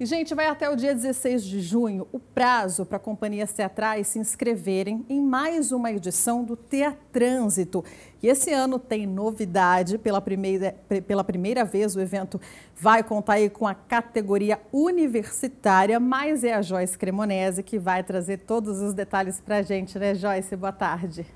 E, gente, vai até o dia 16 de junho o prazo para companhias teatrais se inscreverem em mais uma edição do Teatrânsito. E esse ano tem novidade. Pela primeira, pela primeira vez, o evento vai contar aí com a categoria universitária, mas é a Joyce Cremonese que vai trazer todos os detalhes para a gente, né, Joyce? Boa tarde.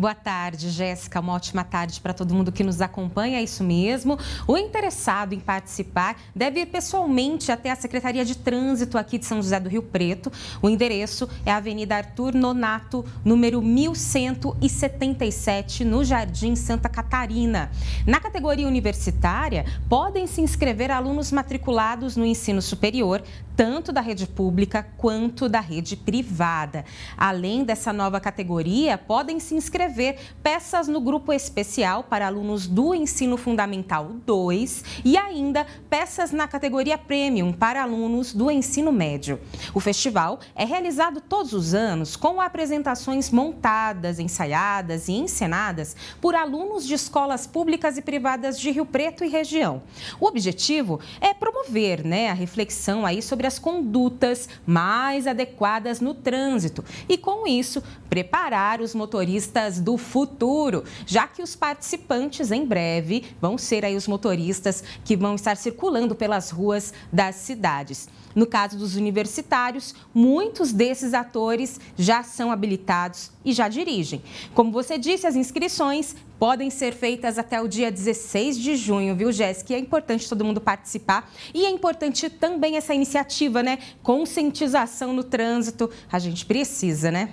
Boa tarde, Jéssica. Uma ótima tarde para todo mundo que nos acompanha. É isso mesmo. O interessado em participar deve ir pessoalmente até a Secretaria de Trânsito aqui de São José do Rio Preto. O endereço é a Avenida Arthur Nonato, número 1177, no Jardim Santa Catarina. Na categoria universitária, podem se inscrever alunos matriculados no ensino superior, tanto da rede pública quanto da rede privada. Além dessa nova categoria, podem se inscrever prevê peças no grupo especial para alunos do ensino fundamental 2 e ainda peças na categoria premium para alunos do ensino médio. O festival é realizado todos os anos com apresentações montadas, ensaiadas e encenadas por alunos de escolas públicas e privadas de Rio Preto e região. O objetivo é promover né, a reflexão aí sobre as condutas mais adequadas no trânsito e, com isso, preparar os motoristas do futuro, já que os participantes em breve vão ser aí os motoristas que vão estar circulando pelas ruas das cidades. No caso dos universitários, muitos desses atores já são habilitados e já dirigem. Como você disse, as inscrições podem ser feitas até o dia 16 de junho, viu, Jéssica? É importante todo mundo participar e é importante também essa iniciativa, né? Conscientização no trânsito. A gente precisa, né?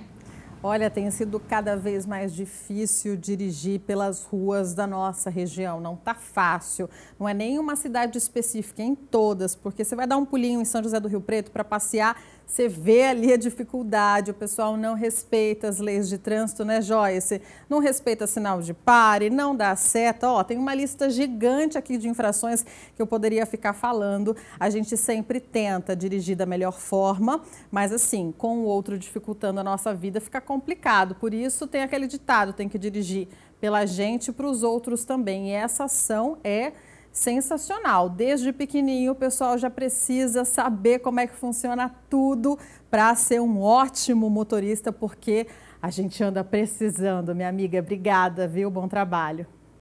Olha, tem sido cada vez mais difícil dirigir pelas ruas da nossa região. Não tá fácil. Não é nenhuma cidade específica, é em todas, porque você vai dar um pulinho em São José do Rio Preto para passear, você vê ali a dificuldade, o pessoal não respeita as leis de trânsito, né, Joyce? Não respeita sinal de pare, não dá seta. Ó, tem uma lista gigante aqui de infrações que eu poderia ficar falando. A gente sempre tenta dirigir da melhor forma, mas assim, com o outro dificultando a nossa vida, fica complicado. Por isso tem aquele ditado, tem que dirigir pela gente e para os outros também. E essa ação é sensacional. Desde pequenininho o pessoal já precisa saber como é que funciona tudo para ser um ótimo motorista, porque a gente anda precisando, minha amiga. Obrigada, viu? Bom trabalho.